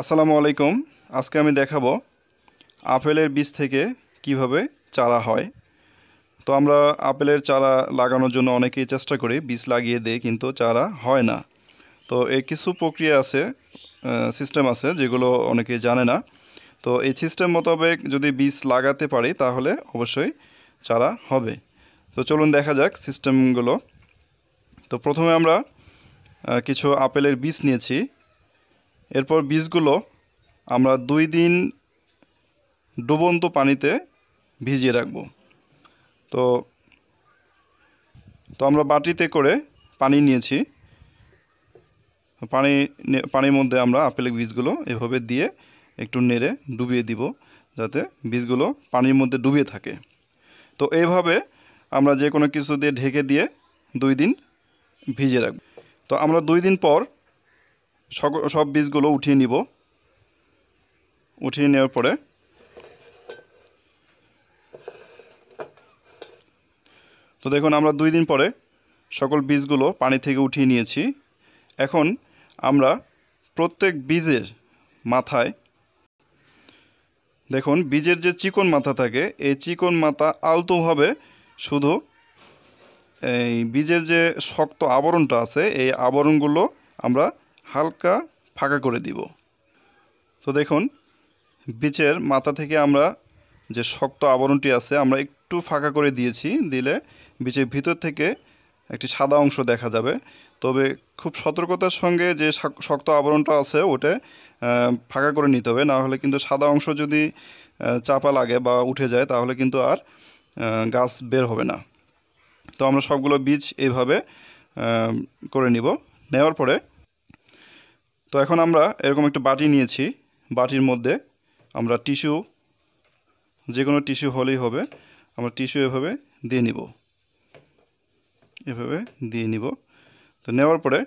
আসসালামু আলাইকুম আজকে আমি দেখাবো আপেলের বীজ থেকে কিভাবে চারা হয় তো আমরা আপেলের চারা লাগানোর জন্য অনেকেই চেষ্টা করি বীজ লাগিয়ে দেয় কিন্তু চারা হয় না তো এর কিছু প্রক্রিয়া আছে সিস্টেম আছে যেগুলো অনেকে জানে না তো এই সিস্টেম মোতাবেক যদি বীজ লাগাতে পারি তাহলে অবশ্যই চারা হবে তো চলুন দেখা যাক সিস্টেমগুলো তো প্রথমে আমরা কিছু আপেলের বীজ নিয়েছি এরপর বীজগুলো আমরা দুই দিন ডুবন্ত পানিতে ভিজিয়ে রাখব তো তো আমরা বাটিতে করে পানি নিয়েছি পানি পানির মধ্যে আমরা আপেলের বীজগুলো এভাবে দিয়ে একটু নেড়ে ডুবিয়ে দিব যাতে বীজগুলো পানির মধ্যে ডুবিয়ে থাকে তো এইভাবে আমরা যে কোনো কিছু দিয়ে ঢেকে দিয়ে দুই দিন ভিজিয়ে রাখব তো আমরা দুই দিন পর সব বীজগুলো উঠিয়ে নিব উঠিয়ে নেওয়ার পরে তো দেখুন আমরা দুই দিন পরে সকল বীজগুলো পানি থেকে উঠিয়ে নিয়েছি এখন আমরা প্রত্যেক বীজের মাথায় দেখুন বীজের যে চিকন মাথা থাকে এই চিকন মাথা আলতোভাবে শুধু এই বীজের যে শক্ত আবরণটা আছে এই আবরণগুলো আমরা হালকা ফাঁকা করে দিব তো দেখুন বীচের মাথা থেকে আমরা যে শক্ত আবরণটি আছে আমরা একটু ফাঁকা করে দিয়েছি দিলে বীচের ভিতর থেকে একটি সাদা অংশ দেখা যাবে তবে খুব সতর্কতার সঙ্গে যে শক্ত আবরণটা আছে ওটা ফাঁকা করে নিতে হবে না হলে কিন্তু সাদা অংশ যদি চাপা লাগে বা উঠে যায় তাহলে কিন্তু আর গাছ বের হবে না তো আমরা সবগুলো বীজ এইভাবে করে নিব নেওয়ার পরে তো এখন আমরা এরকম একটা বাটি নিয়েছি বাটির মধ্যে আমরা টিস্যু যে কোনো টিস্যু হলেই হবে আমরা টিস্যু এভাবে দিয়ে নিব এভাবে দিয়ে নিব তো নেওয়ার পরে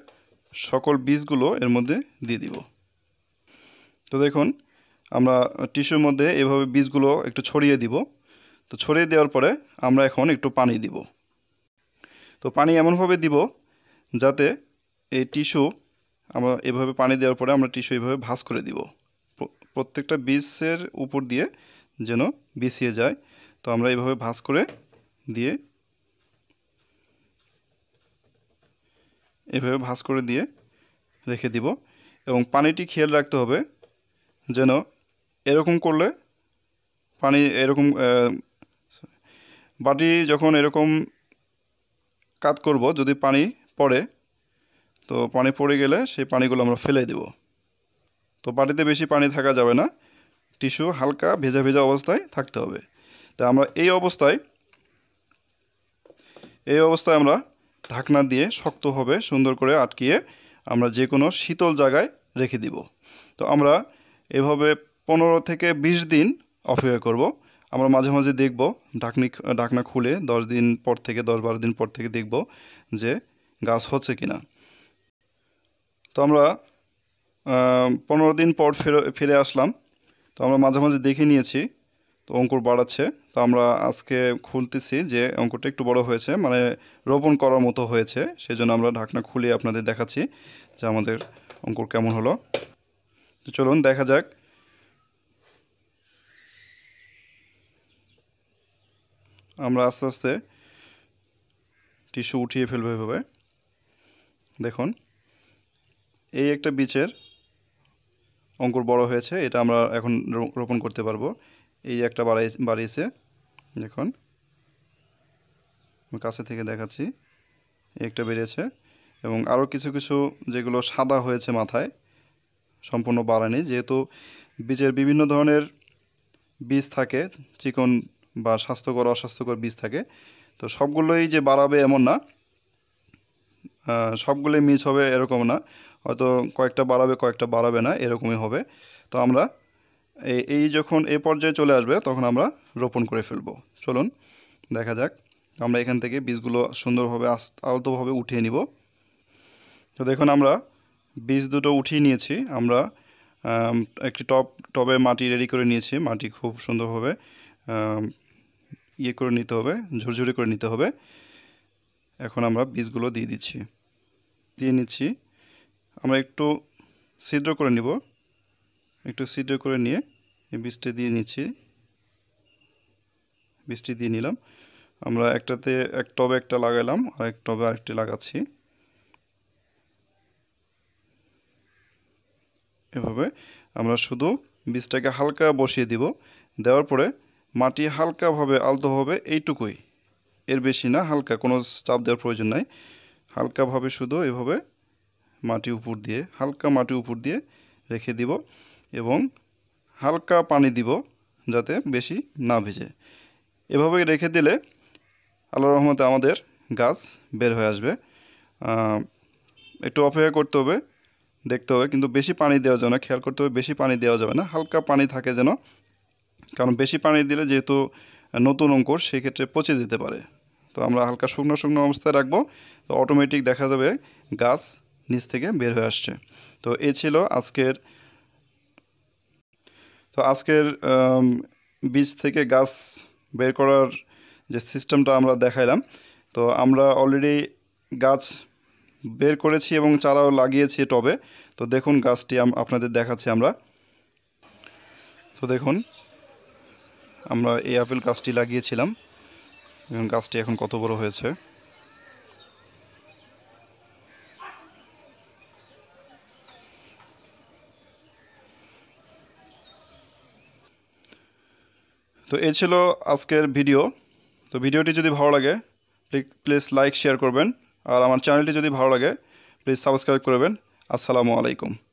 সকল বীজগুলো এর মধ্যে দিয়ে দিব তো দেখুন আমরা টিস্যুর মধ্যে এভাবে বীজগুলো একটু ছড়িয়ে দিব তো ছড়িয়ে দেওয়ার পরে আমরা এখন একটু পানি দিব তো পানি এমনভাবে দিব যাতে এই টিস্যু আমরা এভাবে পানি দেওয়ার পরে আমরা টিস্যু এভাবে ভাস করে দিব প্রত্যেকটা বীজের উপর দিয়ে যেন বিছিয়ে যায় তো আমরা এভাবে ভাস করে দিয়ে এভাবে ভাস করে দিয়ে রেখে দিব এবং পানিটি খেয়াল রাখতে হবে যেন এরকম করলে পানি এরকম বাটি যখন এরকম কাত করব যদি পানি পড়ে তো পানি পড়ে গেলে সেই পানিগুলো আমরা ফেলে দেব তো বাড়িতে বেশি পানি থাকা যাবে না টিস্যু হালকা ভেজা ভেজা অবস্থায় থাকতে হবে তা আমরা এই অবস্থায় এই অবস্থায় আমরা ঢাকনা দিয়ে শক্ত হবে সুন্দর করে আটকিয়ে আমরা যে কোনো শীতল জায়গায় রেখে দিব তো আমরা এভাবে পনেরো থেকে ২০ দিন অপেক্ষা করব আমরা মাঝে মাঝে দেখব ঢাকনি ঢাকনা খুলে দশ দিন পর থেকে দশ বারো দিন পর থেকে দেখব যে গাছ হচ্ছে কিনা তো আমরা পনেরো দিন পর ফেরে ফিরে আসলাম তো আমরা মাঝে মাঝে দেখে নিয়েছি তো অঙ্কুর বাড়াচ্ছে তো আমরা আজকে খুলতেছি যে অঙ্কুরটা একটু বড় হয়েছে মানে রোপণ করার মতো হয়েছে সেই জন্য আমরা ঢাকনা খুলে আপনাদের দেখাচ্ছি যে আমাদের অঙ্কুর কেমন হলো তো চলুন দেখা যাক আমরা আস্তে আস্তে টিস্যু উঠিয়ে ফেলবো এভাবে দেখুন এই একটা বীজের অঙ্কুর বড় হয়েছে এটা আমরা এখন রোপণ করতে পারবো এই একটা বাড়াই বাড়িয়েছে দেখুন কাছে থেকে দেখাচ্ছি একটা বেড়েছে এবং আরও কিছু কিছু যেগুলো সাদা হয়েছে মাথায় সম্পূর্ণ বাড়ানি যেহেতু বীজের বিভিন্ন ধরনের বীজ থাকে চিকন বা স্বাস্থ্যকর অস্বাস্থ্যকর বীজ থাকে তো সবগুলোই যে বাড়াবে এমন না সবগুলোই মিস হবে এরকম না হয়তো কয়েকটা বাড়াবে কয়েকটা বাড়াবে না এরকমই হবে তো আমরা এই যখন এ পর্যায়ে চলে আসবে তখন আমরা রোপণ করে ফেলব চলুন দেখা যাক আমরা এখান থেকে বীজগুলো সুন্দরভাবে আলতোভাবে উঠিয়ে নিব তো দেখুন আমরা বীজ দুটো উঠিয়ে নিয়েছি আমরা একটি টপ টবে মাটি রেডি করে নিয়েছি মাটি খুব সুন্দরভাবে ইয়ে করে নিতে হবে ঝুরঝুরি করে নিতে হবে এখন আমরা বীজগুলো দিয়ে দিচ্ছি দিয়ে নিচ্ছি আমরা একটু ছিদ্র করে নিব একটু ছিদ্র করে নিয়ে এই বীজটা দিয়ে নিচ্ছি বীজটি দিয়ে নিলাম আমরা একটাতে এক টবে একটা লাগাইলাম আর এক টবে আরেকটি লাগাচ্ছি এভাবে আমরা শুধু বীজটাকে হালকা বসিয়ে দিব দেওয়ার পরে মাটি হালকাভাবে আলতো হবে এইটুকুই এর বেশি না হালকা কোনো চাপ দেওয়ার প্রয়োজন নাই হালকাভাবে শুধু এভাবে মাটি উপর দিয়ে হালকা মাটি উপর দিয়ে রেখে দিব এবং হালকা পানি দিব যাতে বেশি না ভিজে এভাবে রেখে দিলে আল্লাহ রহমতে আমাদের গাছ বের হয়ে আসবে একটু অপেক্ষা করতে হবে দেখতে হবে কিন্তু বেশি পানি দেওয়া যাবে না খেয়াল করতে হবে বেশি পানি দেওয়া যাবে না হালকা পানি থাকে যেন কারণ বেশি পানি দিলে যেহেতু নতুন অঙ্কুর সেক্ষেত্রে পচে দিতে পারে তো আমরা হালকা শুকনো শুকনো অবস্থায় রাখবো তো অটোমেটিক দেখা যাবে গাছ নিচ থেকে বের হয়ে আসছে তো এ ছিল আজকের তো আজকের বীজ থেকে গাছ বের করার যে সিস্টেমটা আমরা দেখাইলাম তো আমরা অলরেডি গাছ বের করেছি এবং চারাও লাগিয়েছি টবে তো দেখুন গাছটি আপনাদের দেখাচ্ছি আমরা তো দেখুন আমরা এই আপেল গাছটি লাগিয়েছিলাম গাছটি এখন কত বড় হয়েছে তো এ ছিল আজকের ভিডিও তো ভিডিওটি যদি ভালো লাগে প্লিজ লাইক শেয়ার করবেন আর আমার চ্যানেলটি যদি ভালো লাগে প্লিজ সাবস্ক্রাইব করবেন আসসালামু আলাইকুম